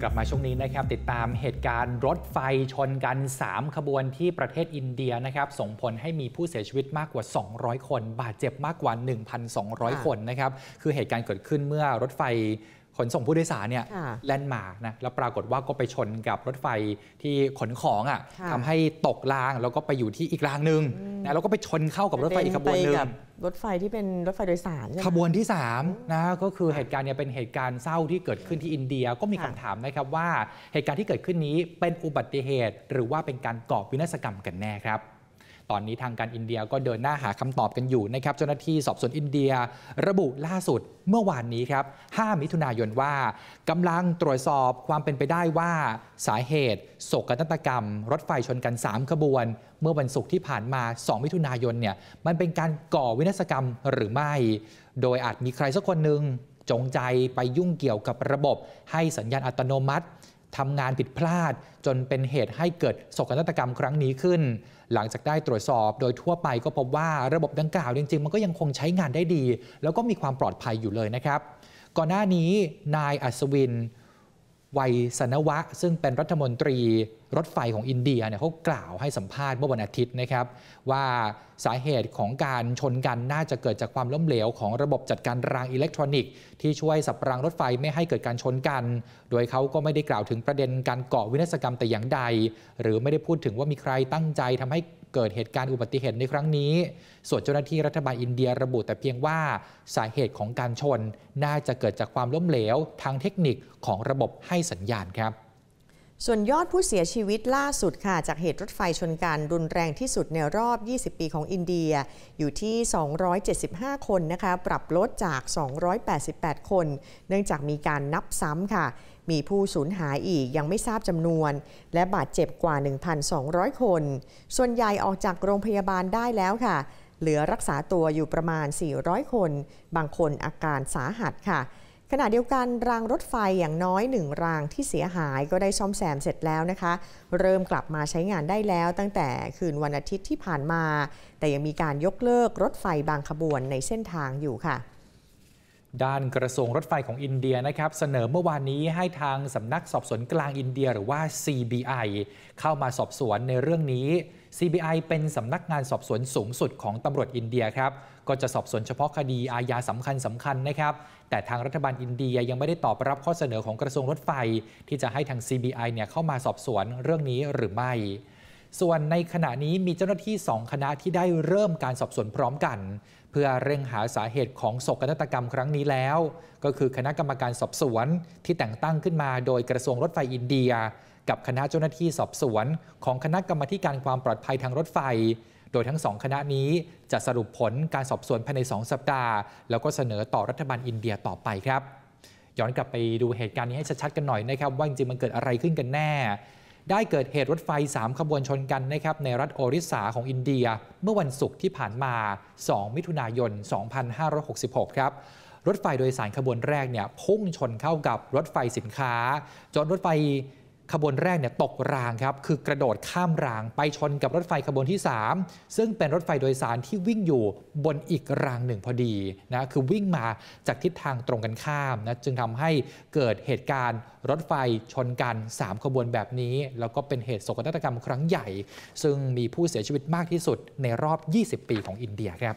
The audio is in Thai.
กลับมาช่วงนี้นะครับติดตามเหตุการณ์รถไฟชนกัน 3 ขบวนที่ประเทศอินเดียนะครับ ส่งผลให้มีผู้เสียชีวิตมากกว่า 200 คน บาดเจ็บมากกว่า 1,200 คนนะครับ คือเหตุการณ์เกิดขึ้นเมื่อรถไฟขนส่งผู้โดยสารเนี่ยแล่นมานะ แล้วปรากฏว่าก็ไปชนกับรถไฟที่ขนของอ่ะทำให้ตกรางแล้วก็ไปอยู่ที่อีกรางหนึ่งนะแล้วก็ไปชนเข้ากับรถไฟอีกขบวนหนึ่งรถไฟที่เป็นรถไฟโดยสาร ขบวนที่3นะก็คือเหตุการณ์เนี่ยเป็นเหตุการณ์เศร้าที่เกิดขึ้นที่อินเดียก็มีคำถามนะครับว่าเหตุการณ์ที่เกิดขึ้นนี้เป็นอุบัติเหตุ หรือว่าเป็นการก่อวินาศกรรมกันแน่ครับตอนนี้ทางการอินเดียก็เดินหน้าหาคำตอบกันอยู่นะครับเจ้าหน้าที่สอบสวนอินเดีย ระบุล่าสุดเมื่อวานนี้ครับ 5 มิถุนายนว่า กำลังตรวจสอบความเป็นไปได้ว่าสาเหตุ โศกนาฏกรรม รถไฟชนกัน 3 ขบวน เมื่อวันศุกร์ที่ผ่านมา 2 มิถุนายนเนี่ยมันเป็นการก่อวินาศกรรมหรือไม่ โดยอาจมีใครสักคนหนึ่งจงใจไปยุ่งเกี่ยวกับระบบให้สัญญาณอัตโนมัติทำงานผิดพลาดจนเป็นเหตุให้เกิดโศกนาฏกรรมครั้งนี้ขึ้น หลังจากได้ตรวจสอบโดยทั่วไปก็พบว่าระบบดังกล่าว จริงๆมันก็ยังคงใช้งานได้ดี แล้วก็มีความปลอดภัยอยู่เลยนะครับ ก่อนหน้านี้นายอัศวินวัยสนวะซึ่งเป็นรัฐมนตรีรถไฟของอินเดียเนี่ยเขากล่าวให้สัมภาษณ์เมื่อวันอาทิตย์นะครับ ว่าสาเหตุของการชนกันน่าจะเกิดจากความล้มเหลวของระบบจัดการรางอิเล็กทรอนิกส์ที่ช่วยสับรางรถไฟไม่ให้เกิดการชนกัน โดยเขาก็ไม่ได้กล่าวถึงประเด็นการก่อวินาศกรรมแต่อย่างใด หรือไม่ได้พูดถึงว่ามีใครตั้งใจทำใหเกิดเหตุการณ์อุบัติเหตุในครั้งนี้ ส่วนเจ้าหน้าที่รัฐบาลอินเดียระบุแต่เพียงว่า สาเหตุของการชน น่าจะเกิดจากความล้มเหลวทางเทคนิคของระบบให้สัญญาณครับส่วนยอดผู้เสียชีวิตล่าสุดค่ะ จากเหตุรถไฟชนกันรุนแรงที่สุดในรอบ 20 ปีของอินเดียอยู่ที่ 275 คนนะคะ ปรับลดจาก 288 คน เนื่องจากมีการนับซ้ำค่ะ มีผู้สูญหายอีกยังไม่ทราบจำนวน และบาดเจ็บกว่า 1,200 คน ส่วนใหญ่ออกจากโรงพยาบาลได้แล้วค่ะ เหลือรักษาตัวอยู่ประมาณ 400 คน บางคนอาการสาหัสค่ะขณะเดียวกันรางรถไฟอย่างน้อยหนึ่งรางที่เสียหายก็ได้ซ่อมแซมเสร็จแล้วนะคะ เริ่มกลับมาใช้งานได้แล้วตั้งแต่คืนวันอาทิตย์ที่ผ่านมา แต่ยังมีการยกเลิกรถไฟบางขบวนในเส้นทางอยู่ค่ะด้านกระทรวงรถไฟของอินเดียนะครับเสนอเมื่อวานนี้ให้ทางสำนักสอบสวนกลางอินเดียหรือว่า CBI เข้ามาสอบสวนในเรื่องนี้ CBI เป็นสำนักงานสอบสวนสูงสุดของตำรวจอินเดียครับก็จะสอบสวนเฉพาะคดีอาญาสำคัญสำคัญนะครับ แต่ทางรัฐบาลอินเดียยังไม่ได้ตอบรับข้อเสนอของกระทรวงรถไฟ ที่จะให้ทาง CBI เนี่ยเข้ามาสอบสวนเรื่องนี้หรือไม่ส่วนในขณะนี้มีเจ้าหน้าที่2คณะที่ได้เริ่มการสอบสวนพร้อมกันเพื่อเร่งหาสาเหตุของโศกนาฏกรรมครั้งนี้แล้ว ก็คือคณะกรรมการสอบสวนที่แต่งตั้งขึ้นมาโดยกระทรวงรถไฟอินเดีย กับคณะเจ้าหน้าที่สอบสวนของคณะกรรมการความปลอดภัยทางรถไฟ โดยทั้งสองคณะนี้จะสรุปผลการสอบสวนภายใน2สัปดาห์แล้วก็เสนอต่อรัฐบาลอินเดียต่อไปครับ ย้อนกลับไปดูเหตุการณ์นี้ให้ชัดๆกันหน่อยนะครับว่าจริงๆมันเกิดอะไรขึ้นกันแน่ได้เกิดเหตุรถไฟ 3 ขบวนชนกันนะครับในรัฐโอริสาของอินเดีย เมื่อวันศุกร์ที่ผ่านมา 2 มิถุนายน 2566 ครับ รถไฟโดยสารขบวนแรกเนี่ยพุ่งชนเข้ากับรถไฟสินค้าจนรถไฟขบวนแรกเนี่ยตกรางครับ คือกระโดดข้ามรางไปชนกับรถไฟขบวนที่ 3 ซึ่งเป็นรถไฟโดยสารที่วิ่งอยู่บนอีกรางหนึ่งพอดีนะคือวิ่งมาจากทิศทางตรงกันข้ามนะจึงทำให้เกิดเหตุการณ์รถไฟชนกัน 3 ขบวนแบบนี้ แล้วก็เป็นเหตุโศกนาฏกรรมครั้งใหญ่ ซึ่งมีผู้เสียชีวิตมากที่สุดในรอบ 20 ปีของอินเดียครับ